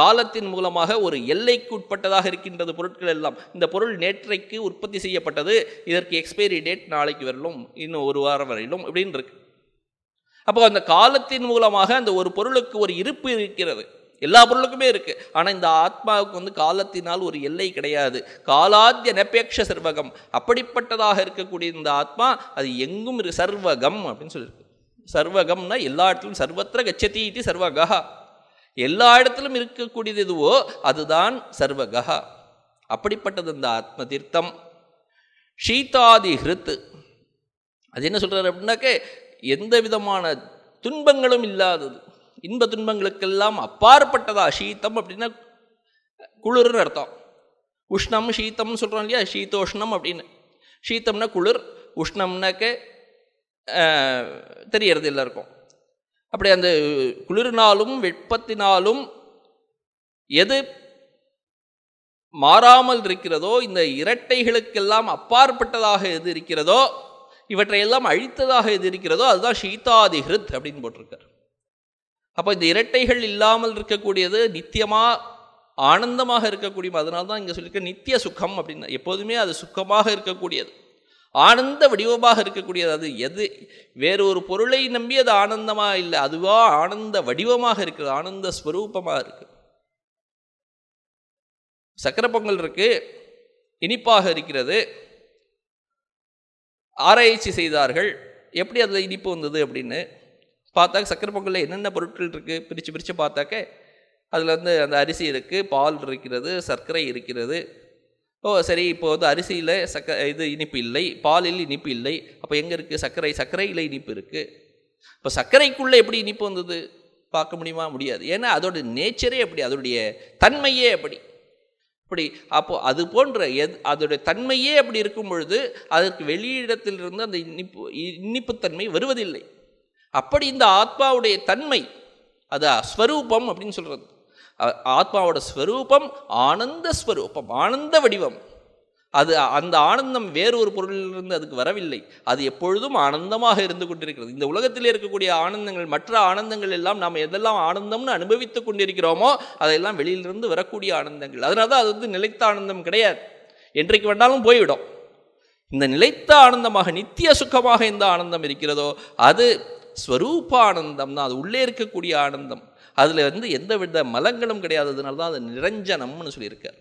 காலத்தின் மூலமாக ஒரு எல்லைக்கு உட்பட்டதாக இருக்கின்றது பொருட்கள் எல்லாம் இந்த பொருள் நேற்றைக்கு உற்பத்தி செய்யப்பட்டது இதற்கு எக்ஸ்பைரி டேட் நாளைக்கு வரலும் இன்னும் ஒரு வாரம் வரையிலும் அப்படின்னு இருக்கு அப்போ அந்த காலத்தின் மூலமாக அந்த ஒரு பொருளுக்கு ஒரு இருப்பு இருக்கிறது எல்லா பொருளுக்குமே இருக்குது ஆனால் இந்த ஆத்மாவுக்கு வந்து காலத்தினால் ஒரு எல்லை கிடையாது காலாத்திய நபேட்ச சர்வகம் அப்படிப்பட்டதாக இருக்கக்கூடிய இந்த ஆத்மா அது எங்கும் சர்வகம் அப்படின்னு சொல்லியிருக்கு சர்வகம்னா எல்லா இடத்திலும் சர்வத்திர கச்சதி இது சர்வகா எல்லா இடத்திலும் இருக்கக்கூடியது எதுவோ அதுதான் சர்வகா அப்படிப்பட்டது இந்த ஆத்ம தீர்த்தம் ஷீதாதி ஹிருத்து அது என்ன சொல்றாரு அப்படின்னாக்கே எந்த விதமான துன்பங்களும் இல்லாதது இன்ப துன்பங்களுக்கெல்லாம் அப்பாற்பட்டதா சீத்தம் அப்படின்னா குளிர்னு அர்த்தம் உஷ்ணம் சீத்தம்னு சொல்கிறோம் இல்லையா சீதோஷ்ணம் அப்படின்னு சீத்தம்னா குளிர் உஷ்ணம்னாக்க தெரியறது எல்லாருக்கும் அப்படி அந்த குளிர்னாலும் வெப்பத்தினாலும் எது மாறாமல் இருக்கிறதோ இந்த இரட்டைகளுக்கெல்லாம் அப்பாற்பட்டதாக எது இருக்கிறதோ இவற்றையெல்லாம் அழித்ததாக எது இருக்கிறதோ அதுதான் சீதாதிஹிருத் அப்படின்னு போட்டிருக்கார் அப்போ இந்த இரட்டைகள் இல்லாமல் இருக்கக்கூடியது நித்தியமாக ஆனந்தமாக இருக்கக்கூடிய அதனால தான் இங்கே சொல்லியிருக்க நித்திய சுகம் அப்படின்னு எப்போதுமே அது சுக்கமாக இருக்கக்கூடியது ஆனந்த வடிவமாக இருக்கக்கூடியது அது எது வேறு ஒரு பொருளை நம்பி அது ஆனந்தமாக இல்லை அதுவாக ஆனந்த வடிவமாக இருக்குது ஆனந்த ஸ்வரூபமாக இருக்குது சக்கரை பொங்கல் இருக்குது இனிப்பாக இருக்கிறது ஆராய்ச்சி செய்தார்கள் எப்படி அதில் இனிப்பு வந்தது அப்படின்னு பார்த்தாக்க சக்கரை பொங்கலில் என்னென்ன பொருட்கள் இருக்குது பிரித்து பிரித்து பார்த்தாக்க அதில் வந்து அந்த அரிசி இருக்குது பால் இருக்கிறது சர்க்கரை இருக்கிறது ஓ சரி இப்போ வந்து அரிசியில் சக்க இது இனிப்பு இல்லை பாலில் இனிப்பு இல்லை அப்போ எங்கே இருக்குது சர்க்கரை சர்க்கரையில் இனிப்பு இருக்குது இப்போ சர்க்கரைக்குள்ளே எப்படி இனிப்பு வந்தது பார்க்க முடியுமா முடியாது ஏன்னா அதோட நேச்சரே அப்படி அதோடைய தன்மையே அப்படி இப்படி அப்போது அது போன்ற எது அதோடைய தன்மையே அப்படி இருக்கும் பொழுது அதற்கு வெளியிடத்திலிருந்து அந்த இனிப்பு இனிப்புத்தன்மை வருவதில்லை அப்படி இந்த ஆத்மாவுடைய தன்மை அது ஸ்வரூபம் அப்படின்னு சொல்கிறது ஆத்மாவோட ஸ்வரூபம் ஆனந்த ஸ்வரூபம் ஆனந்த வடிவம் அது அந்த ஆனந்தம் வேறு ஒரு பொருளிலிருந்து அதுக்கு வரவில்லை அது எப்பொழுதும் ஆனந்தமாக இருந்து கொண்டிருக்கிறது இந்த உலகத்தில் இருக்கக்கூடிய ஆனந்தங்கள் மற்ற ஆனந்தங்கள் எல்லாம் நாம் எதெல்லாம் ஆனந்தம்னு அனுபவித்து கொண்டிருக்கிறோமோ அதையெல்லாம் வெளியிலிருந்து வரக்கூடிய ஆனந்தங்கள் அதனால தான் அது வந்து நிலைத்த ஆனந்தம் கிடையாது என்றைக்கு வேண்டாலும் போய்விடும் இந்த நிலைத்த ஆனந்தமாக நித்திய சுகமாக எந்த ஆனந்தம் இருக்கிறதோ அது ஸ்வரூபானந்தம் தான் அது உள்ளே இருக்கக்கூடிய ஆனந்தம் அதில் வந்து எந்த வித மலங்களும் கிடையாததுனால தான் அது நிரஞ்சனம்னு சொல்லியிருக்கார்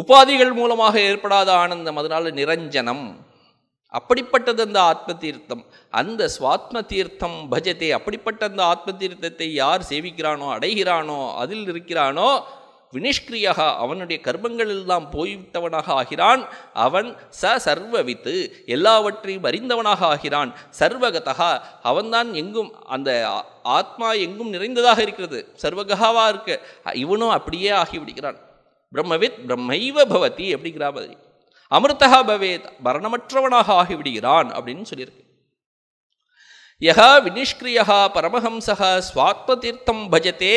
உபாதிகள் மூலமாக ஏற்படாத ஆனந்தம் அதனால நிரஞ்சனம் அப்படிப்பட்டது அந்த ஆத்ம தீர்த்தம் அந்த சுவாத்ம தீர்த்தம் பஜத்தை அப்படிப்பட்ட அந்த ஆத்ம தீர்த்தத்தை யார் சேவிக்கிறானோ அடைகிறானோ அதில் இருக்கிறானோ வினிஷ்கிரியாக அவனுடைய கர்மங்கள் எல்லாம் போய்விட்டவனாக ஆகிறான் அவன் ச சர்வவித்து எல்லாவற்றையும் அறிந்தவனாக ஆகிறான் சர்வகதா அவன்தான் எங்கும் அந்த ஆத்மா எங்கும் நிறைந்ததாக இருக்கிறது சர்வகாவாக இருக்க இவனும் அப்படியே ஆகிவிடுகிறான் பிரம்மவித் பிரம்மைவ பவதி அப்படிங்கிற மாதிரி அமிர்தா பவேத் மரணமற்றவனாக ஆகிவிடுகிறான் அப்படின்னு சொல்லியிருக்கு யகா வினிஷ்கிரியா பரமஹம்சா ஸ்வாத்ம தீர்த்தம் பஜத்தே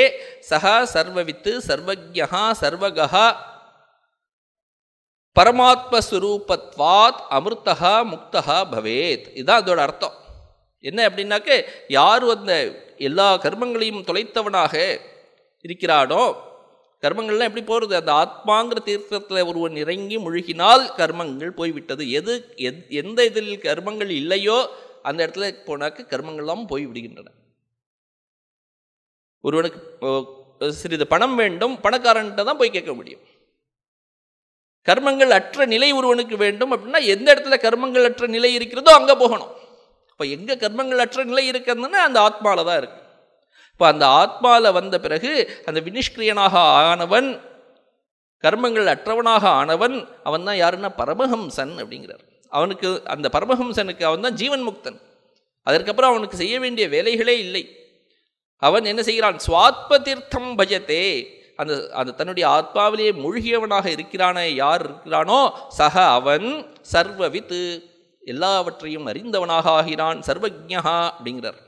சர்வவித்து சர்வஜா சர்வகா பரமாத்மஸ்வரூபத்வாத் அமிர்தா முக்தா பவேத் இதுதான் அதோட அர்த்தம் என்ன அப்படின்னாக்க யார் அந்த எல்லா கர்மங்களையும் தொலைத்தவனாக இருக்கிறானோ கர்மங்கள்லாம் எப்படி போகிறது அந்த ஆத்மாங்கிற தீர்த்தத்தில் ஒருவன் இறங்கி முழுகினால் கர்மங்கள் போய்விட்டது எது எந்த இதில் கர்மங்கள் இல்லையோ அந்த இடத்துல போனாக்க கர்மங்கள்லாம் போய் விடுகின்றன ஒருவனுக்கு சிறிது பணம் வேண்டும் பணக்காரன்கிட்ட தான் போய் கேட்க முடியும் கர்மங்கள் அற்ற நிலை ஒருவனுக்கு வேண்டும் அப்படின்னா எந்த இடத்துல கர்மங்கள் அற்ற நிலை இருக்கிறதோ அங்கே போகணும் இப்போ எங்கே கர்மங்கள் அற்ற நிலை இருக்கிறதுன்னா அந்த ஆத்மாவில் தான் இருக்கு இப்போ அந்த ஆத்மாவில் வந்த பிறகு அந்த வினிஷ்கிரியனாக ஆனவன் கர்மங்கள் அற்றவனாக ஆனவன் அவன் தான் யாருன்னா பரமஹம்சன் அப்படிங்கிறார் அவனுக்கு அந்த பரமஹம்சனுக்கு அவன் தான் ஜீவன் முக்தன் அதற்கப்புறம் அவனுக்கு செய்ய வேண்டிய வேலைகளே இல்லை அவன் என்ன செய்கிறான் சுவாத்ம தீர்த்தம் பஜத்தே அந்த அந்த தன்னுடைய ஆத்மாவிலேயே மூழ்கியவனாக இருக்கிறானே யார் இருக்கிறானோ சக அவன் சர்வவித்து எல்லாவற்றையும் அறிந்தவனாக ஆகிறான் சர்வஜா அப்படிங்கிறார்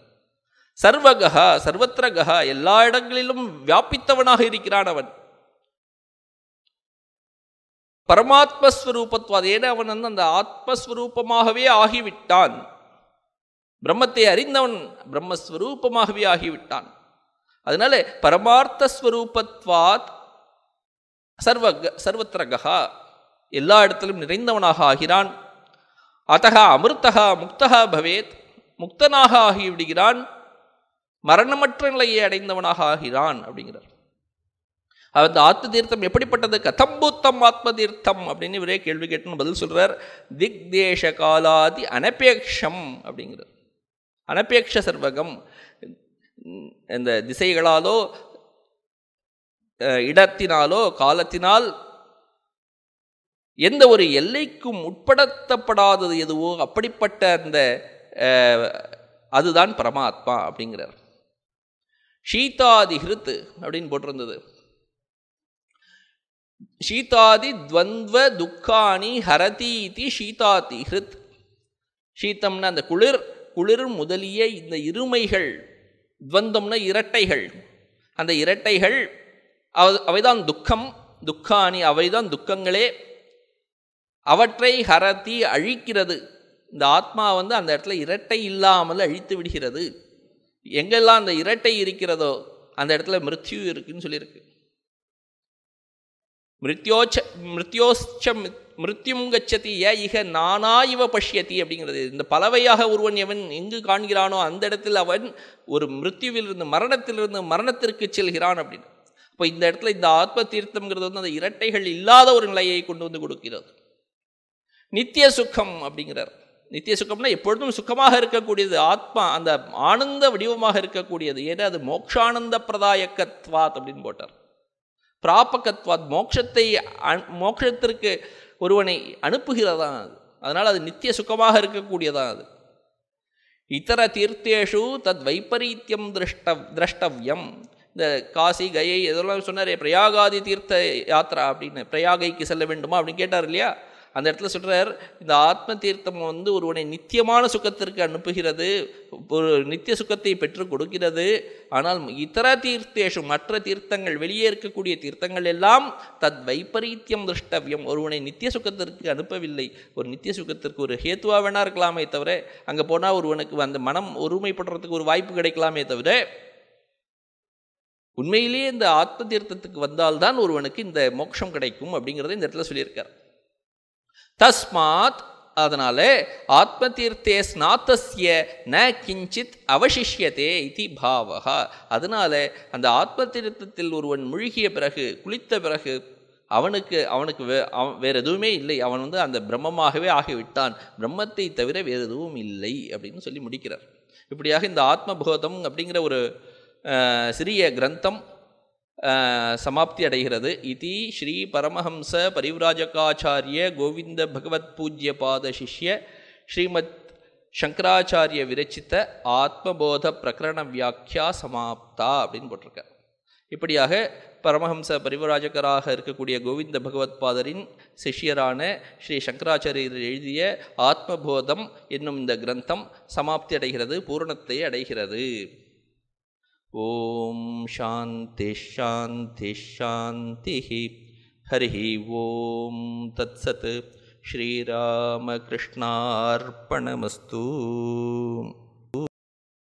சர்வகா கஹா எல்லா இடங்களிலும் வியாபித்தவனாக இருக்கிறான் அவன் பரமாத்மஸ்வரூபத்துவாது ஏன்னா அவன் வந்து அந்த ஆத்மஸ்வரூபமாகவே ஆகிவிட்டான் பிரம்மத்தை அறிந்தவன் பிரம்மஸ்வரூபமாகவே ஆகிவிட்டான் அதனால பரமார்த்த ஸ்வரூபத்வாத் சர்வ சர்வத்திரகா எல்லா இடத்திலும் நிறைந்தவனாக ஆகிறான் அத்தக அமிர்தகா முக்தகா பவேத் முக்தனாக ஆகிவிடுகிறான் மரணமற்ற நிலையை அடைந்தவனாக ஆகிறான் அப்படிங்கிறார் அந்த ஆத்ம தீர்த்தம் எப்படிப்பட்டது கதம்பூத்தம் ஆத்ம தீர்த்தம் அப்படின்னு இவரே கேள்வி கேட்டுன்னு பதில் சொல்கிறார் திக் தேச காலாதி அனபேக்ஷம் அப்படிங்கிறது அனபேக்ஷ சர்வகம் இந்த திசைகளாலோ இடத்தினாலோ காலத்தினால் எந்த ஒரு எல்லைக்கும் உட்படுத்தப்படாதது எதுவோ அப்படிப்பட்ட அந்த அதுதான் பரமாத்மா அப்படிங்கிறார் ஷீதாதி ஹிருத்து அப்படின்னு போட்டிருந்தது சீதாதி துவந்த்வ துக்காணி ஹரதீதி சீதாதி ஹிருத் சீத்தம்னா அந்த குளிர் குளிர் முதலிய இந்த இருமைகள் துவந்தம்னா இரட்டைகள் அந்த இரட்டைகள் அவ அவைதான் துக்கம் துக்காணி அவைதான் துக்கங்களே அவற்றை ஹரதி அழிக்கிறது இந்த ஆத்மா வந்து அந்த இடத்துல இரட்டை இல்லாமல் அழித்து விடுகிறது எங்கெல்லாம் அந்த இரட்டை இருக்கிறதோ அந்த இடத்துல மிருத்யு இருக்குன்னு சொல்லியிருக்கு மிருத்யோச்ச மிருத்யோச்ச மிருத்யும் கச்சதி ஏ இக நானா இவ பஷ்யத்தி அப்படிங்கிறது இந்த பலவையாக ஒருவன் எவன் எங்கு காண்கிறானோ அந்த இடத்தில் அவன் ஒரு மிருத்யுவிலிருந்து மரணத்திலிருந்து மரணத்திற்கு செல்கிறான் அப்படின்னு இப்போ இந்த இடத்துல இந்த ஆத்ம தீர்த்தம்ங்கிறது வந்து அந்த இரட்டைகள் இல்லாத ஒரு நிலையை கொண்டு வந்து கொடுக்கிறது நித்திய சுக்கம் அப்படிங்கிறார் நித்திய சுக்கம்னா எப்பொழுதும் சுக்கமாக இருக்கக்கூடியது ஆத்மா அந்த ஆனந்த வடிவமாக இருக்கக்கூடியது ஏன்னா அது மோக்ஷானந்த பிரதாயக்கத்வாத் அப்படின்னு போட்டார் பிராபகத்வாத் மோட்சத்தை மோட்சத்திற்கு ஒருவனை அனுப்புகிறதான் அது அதனால் அது நித்திய சுகமாக இருக்கக்கூடியதான் அது இத்தர தீர்த்தேஷு தத் வைபரீத்தியம் திருஷ்ட திரஷ்டவியம் இந்த காசி கயை எதெல்லாம் சொன்னார் பிரயாகாதி தீர்த்த யாத்திரா அப்படின்னு பிரயாகைக்கு செல்ல வேண்டுமா அப்படின்னு கேட்டார் இல்லையா அந்த இடத்துல சொல்கிறார் இந்த ஆத்ம தீர்த்தம் வந்து ஒருவனை நித்தியமான சுகத்திற்கு அனுப்புகிறது ஒரு நித்திய சுகத்தை பெற்று கொடுக்கிறது ஆனால் இதர தீர்த்தேஷம் மற்ற தீர்த்தங்கள் வெளியே இருக்கக்கூடிய தீர்த்தங்கள் எல்லாம் தத் வைபரீத்தியம் திருஷ்டவியம் ஒருவனை நித்திய சுகத்திற்கு அனுப்பவில்லை ஒரு நித்திய சுகத்திற்கு ஒரு ஹேத்துவாக வேணா இருக்கலாமே தவிர அங்கே போனால் ஒருவனுக்கு அந்த மனம் ஒருமைப்படுறதுக்கு ஒரு வாய்ப்பு கிடைக்கலாமே தவிர உண்மையிலேயே இந்த ஆத்ம தீர்த்தத்துக்கு வந்தால்தான் ஒருவனுக்கு இந்த மோட்சம் கிடைக்கும் அப்படிங்கிறத இந்த இடத்துல சொல்லியிருக்கார் தஸ்மாத் அதனால் ஆத்ம தீர்த்தே ஸ்நாத்தஸ்ய ந கிஞ்சித் அவசிஷ்யதே இது பாவகா அதனால அந்த ஆத்ம தீர்த்தத்தில் ஒருவன் முழுகிய பிறகு குளித்த பிறகு அவனுக்கு அவனுக்கு வே அவன் வேறு எதுவுமே இல்லை அவன் வந்து அந்த பிரம்மமாகவே ஆகிவிட்டான் பிரம்மத்தை தவிர வேறு எதுவும் இல்லை அப்படின்னு சொல்லி முடிக்கிறார் இப்படியாக இந்த ஆத்மபோதம் அப்படிங்கிற ஒரு சிறிய கிரந்தம் சமாப்தி அடைகிறது இதி ஸ்ரீ பரமஹம்ச பரிவிராஜகாச்சாரிய கோவிந்த பகவத் பூஜ்ய பாத சிஷ்ய ஸ்ரீமத் சங்கராச்சாரிய விரச்சித்த ஆத்மபோத பிரகரண வியாக்கியா சமாப்தா அப்படின்னு போட்டிருக்க இப்படியாக பரமஹம்ச பரிவராஜகராக இருக்கக்கூடிய கோவிந்த பகவத் பாதரின் சிஷ்யரான ஸ்ரீ சங்கராச்சாரியர் எழுதிய ஆத்மபோதம் என்னும் இந்த கிரந்தம் சமாப்தி அடைகிறது பூரணத்தை அடைகிறது ॐ शान्तिश्शान्तिश्शान्तिः हरिः ॐ तत्सत् श्रीरामकृष्णार्पणमस्तु